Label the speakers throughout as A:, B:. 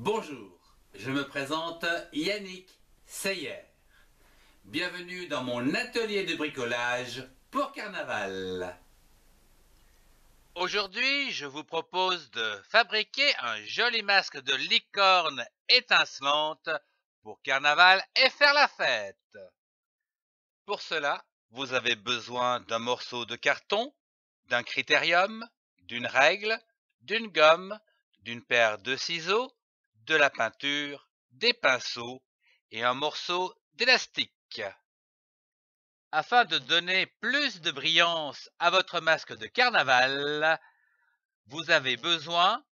A: Bonjour, je me présente Yannick Seyer. Bienvenue dans mon atelier de bricolage pour carnaval. Aujourd'hui, je vous propose de fabriquer un joli masque de licorne étincelante pour carnaval et faire la fête. Pour cela, vous avez besoin d'un morceau de carton, d'un critérium, d'une règle, d'une gomme, d'une paire de ciseaux, de la peinture, des pinceaux et un morceau d'élastique. Afin de donner plus de brillance à votre masque de carnaval, vous avez besoin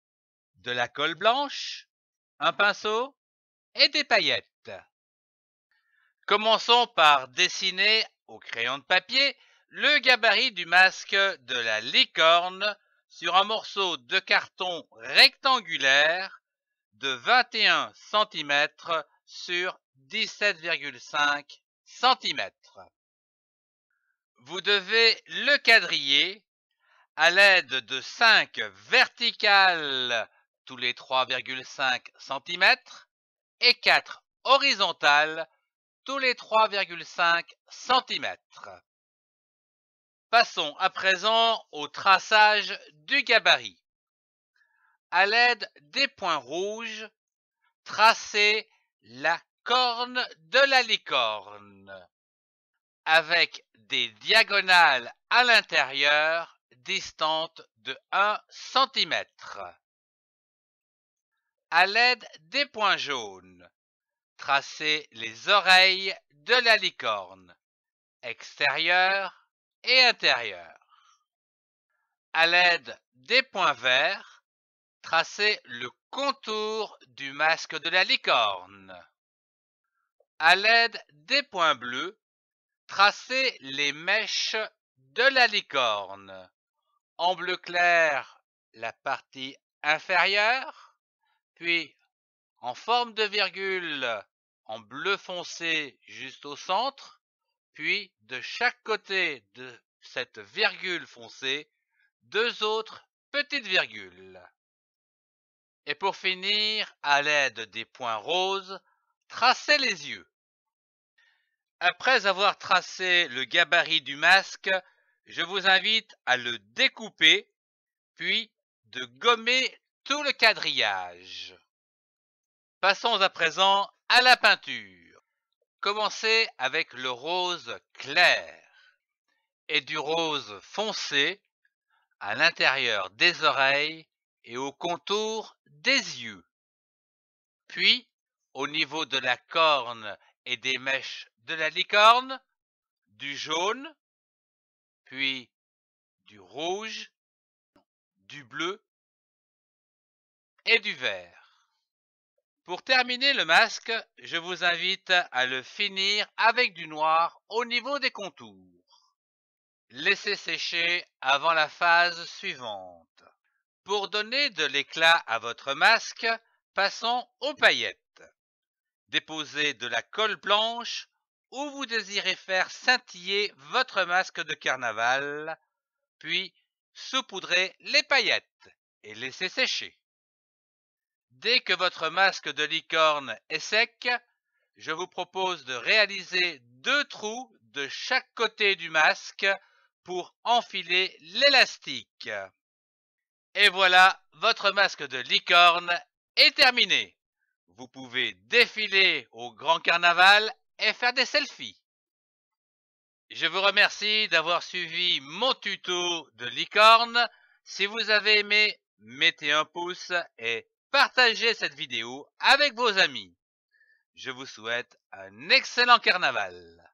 A: de la colle blanche, un pinceau et des paillettes. Commençons par dessiner au crayon de papier le gabarit du masque de la licorne sur un morceau de carton rectangulaire de 21 cm sur 17,5 cm. Vous devez le quadriller à l'aide de 5 verticales tous les 3,5 cm et 4 horizontales tous les 3,5 cm. Passons à présent au traçage du gabarit à l'aide des points rouges, tracez la corne de la licorne avec des diagonales à l'intérieur distantes de 1 cm. À l'aide des points jaunes, tracez les oreilles de la licorne, extérieure et intérieure. À l'aide des points verts, Tracer le contour du masque de la licorne. À l'aide des points bleus, tracez les mèches de la licorne. En bleu clair, la partie inférieure, puis en forme de virgule, en bleu foncé juste au centre, puis de chaque côté de cette virgule foncée, deux autres petites virgules et pour finir, à l'aide des points roses, tracez les yeux. Après avoir tracé le gabarit du masque, je vous invite à le découper, puis de gommer tout le quadrillage. Passons à présent à la peinture. Commencez avec le rose clair et du rose foncé à l'intérieur des oreilles et au contour des yeux. Puis, au niveau de la corne et des mèches de la licorne, du jaune, puis du rouge, du bleu et du vert. Pour terminer le masque, je vous invite à le finir avec du noir au niveau des contours. Laissez sécher avant la phase suivante. Pour donner de l'éclat à votre masque, passons aux paillettes. Déposez de la colle blanche où vous désirez faire scintiller votre masque de carnaval, puis saupoudrez les paillettes et laissez sécher. Dès que votre masque de licorne est sec, je vous propose de réaliser deux trous de chaque côté du masque pour enfiler l'élastique. Et voilà, votre masque de licorne est terminé. Vous pouvez défiler au grand carnaval et faire des selfies. Je vous remercie d'avoir suivi mon tuto de licorne. Si vous avez aimé, mettez un pouce et partagez cette vidéo avec vos amis. Je vous souhaite un excellent carnaval.